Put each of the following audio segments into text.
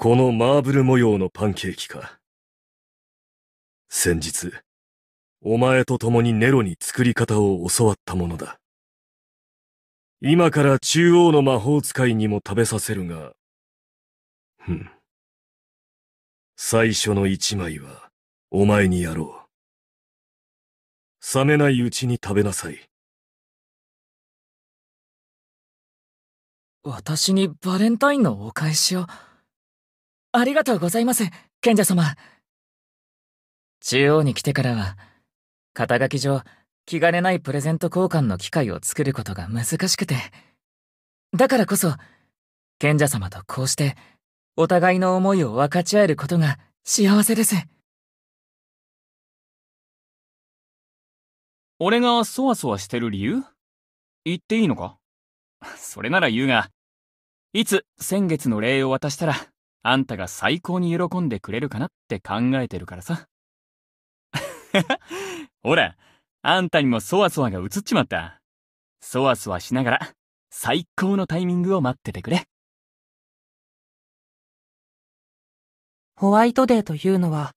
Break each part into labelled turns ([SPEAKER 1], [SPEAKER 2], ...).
[SPEAKER 1] このマーブル模様のパンケーキか。先日、お前と共にネロに作り方を教わったものだ。今から中央の魔法使いにも食べさせるが、ふん。最初の一枚は、お前にやろう。冷めないうちに食べなさい。私にバレンタインのお返しを。ありがとうございます、賢者様。中央に来てからは、肩書き上、気兼ねないプレゼント交換の機会を作ることが難しくて。だからこそ、賢者様とこうして、お互いの思いを分かち合えることが幸せです。俺がそわそわしてる理由言っていいのかそれなら言うが、いつ先月の礼を渡したらあんたが最高に喜んでくれるかなって考えてるからさ。ほら、あんたにもそわそわが映っちまった。そわそわしながら、最高のタイミングを待っててくれ。ホワイトデーというのは、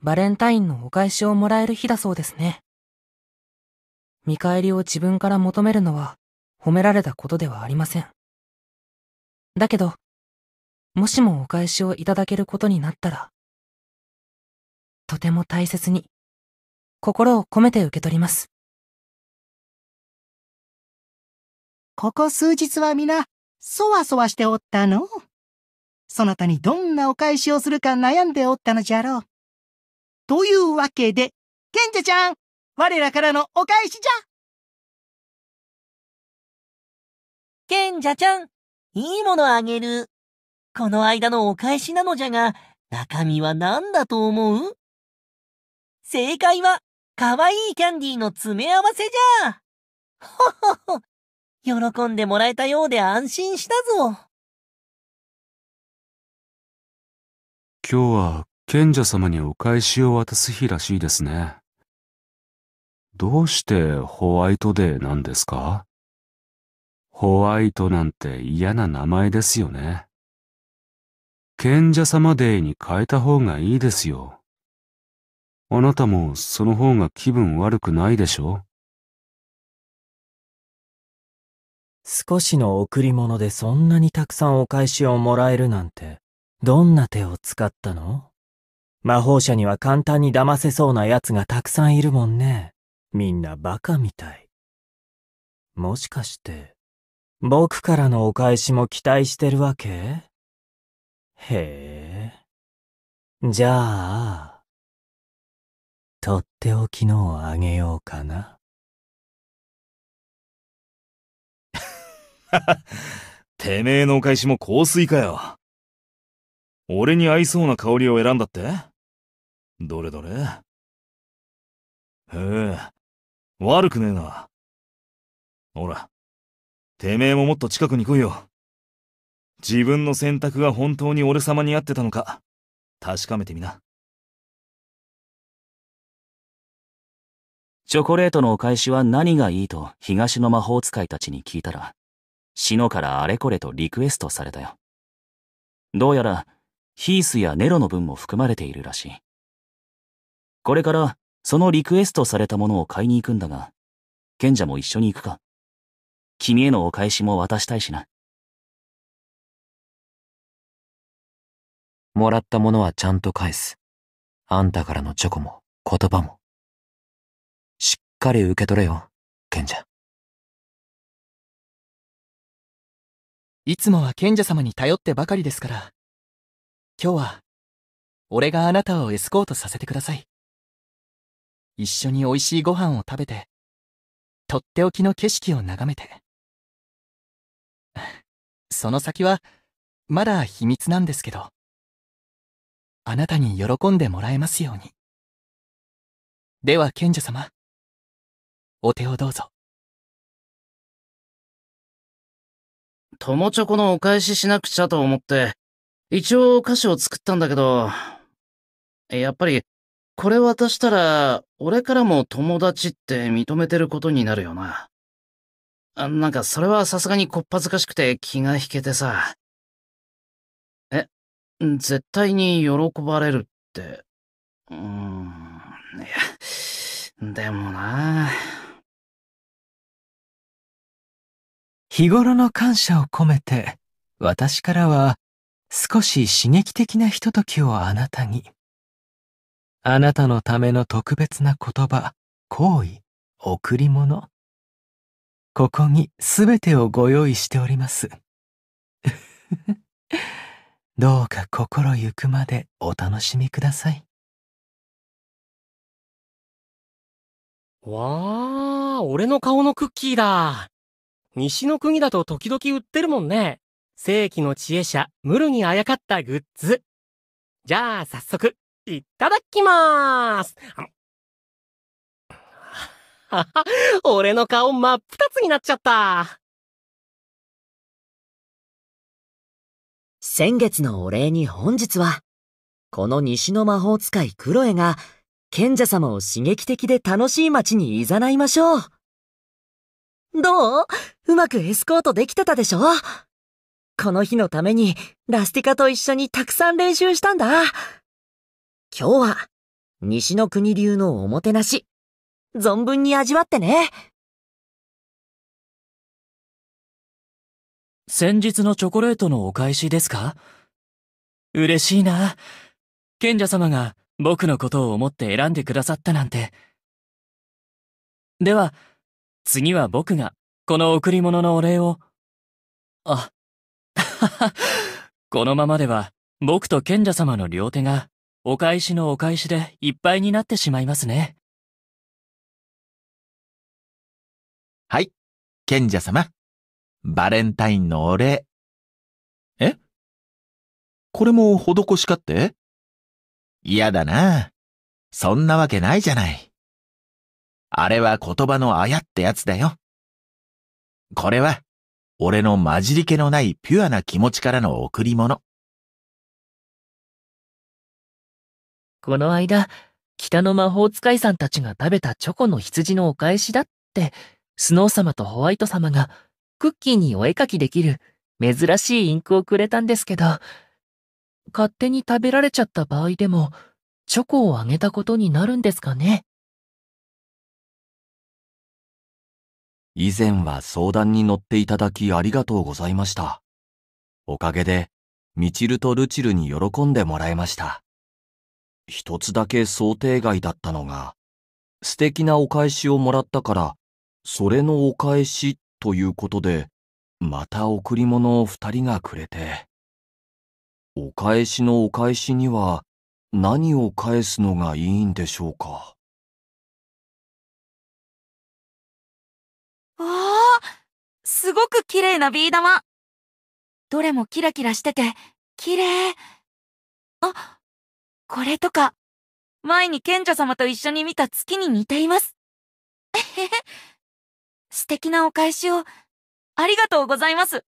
[SPEAKER 1] バレンタインのお返しをもらえる日だそうですね。見返りを自分から求めるのは、褒められたことではありません。だけど、もしもお返しをいただけることになったら、とても大切に、心を込めて受け取ります。ここ数日は皆、そわそわしておったの。そなたにどんなお返しをするか悩んでおったのじゃろう。というわけで、賢者ちゃん、我らからのお返しじゃ賢者ちゃん、いいものあげる。この間のお返しなのじゃが、中身は何だと思う正解は、かわいいキャンディーの詰め合わせじゃほほほ喜んでもらえたようで安心したぞ今日は賢者様にお返しを渡す日らしいですね。どうしてホワイトデーなんですかホワイトなんて嫌な名前ですよね。賢者様デーに変えた方がいいですよ。あなたもその方が気分悪くないでしょ少しの贈り物でそんなにたくさんお返しをもらえるなんて、どんな手を使ったの魔法者には簡単に騙せそうな奴がたくさんいるもんね。みんなバカみたい。もしかして、僕からのお返しも期待してるわけへえ。じゃあ、とっておきのをあげようかな。てめえのお返しも香水かよ。俺に合いそうな香りを選んだってどれどれへえ、悪くねえな。ほら、てめえももっと近くに来いよ。自分の選択が本当に俺様に合ってたのか、確かめてみな。チョコレートのお返しは何がいいと東の魔法使いたちに聞いたら、シノからあれこれとリクエストされたよ。どうやら、ヒースやネロの分も含まれているらしい。これから、そのリクエストされたものを買いに行くんだが、賢者も一緒に行くか。君へのお返しも渡したいしな。もらったものはちゃんと返す。あんたからのチョコも言葉も。しっかり受け取れよ、賢者。いつもは賢者様に頼ってばかりですから。今日は、俺があなたをエスコートさせてください。一緒に美味しいご飯を食べて、とっておきの景色を眺めて。その先は、まだ秘密なんですけど。あなたに喜んでもらえますように。では賢者様、お手をどうぞ。友チョコのお返ししなくちゃと思って、一応歌詞を作ったんだけど、やっぱり、これ渡したら、俺からも友達って認めてることになるよな。なんかそれはさすがにこっぱずかしくて気が引けてさ。絶対に喜ばれるって。うーん、いや、でもな日頃の感謝を込めて、私からは少し刺激的なひとときをあなたに。あなたのための特別な言葉、行為、贈り物。ここに全てをご用意しております。どうか心ゆくまでお楽しみください。わあ、俺の顔のクッキーだ。西の国だと時々売ってるもんね。世紀の知恵者、ムルにあやかったグッズ。じゃあ、早速、いただきまーす。俺の顔真っ二つになっちゃった。先月のお礼に本日は、この西の魔法使いクロエが、賢者様を刺激的で楽しい街に誘いましょう。どううまくエスコートできてたでしょこの日のためにラスティカと一緒にたくさん練習したんだ。今日は西の国流のおもてなし、存分に味わってね。先日のチョコレートのお返しですか嬉しいな。賢者様が僕のことを思って選んでくださったなんて。では、次は僕が、この贈り物のお礼を。あ、このままでは、僕と賢者様の両手が、お返しのお返しでいっぱいになってしまいますね。はい、賢者様。バレンタインのお礼。えこれも施しかって嫌だな。そんなわけないじゃない。あれは言葉のあやってやつだよ。これは、俺の混じり気のないピュアな気持ちからの贈り物。この間、北の魔法使いさんたちが食べたチョコの羊のお返しだって、スノー様とホワイト様がクッキーにお絵かきできる珍しいインクをくれたんですけど、勝手に食べられちゃった場合でも、チョコをあげたことになるんですかね。以前は相談に乗っていただきありがとうございました。おかげで、ミチルとルチルに喜んでもらえました。一つだけ想定外だったのが、素敵なお返しをもらったから、それのお返しということで、また贈り物を二人がくれて、お返しのお返しには何を返すのがいいんでしょうか。わあ、すごく綺麗なビー玉。どれもキラキラしてて、綺麗。あ、これとか、前に賢者様と一緒に見た月に似ています。えへへ。素敵なお返しを、ありがとうございます。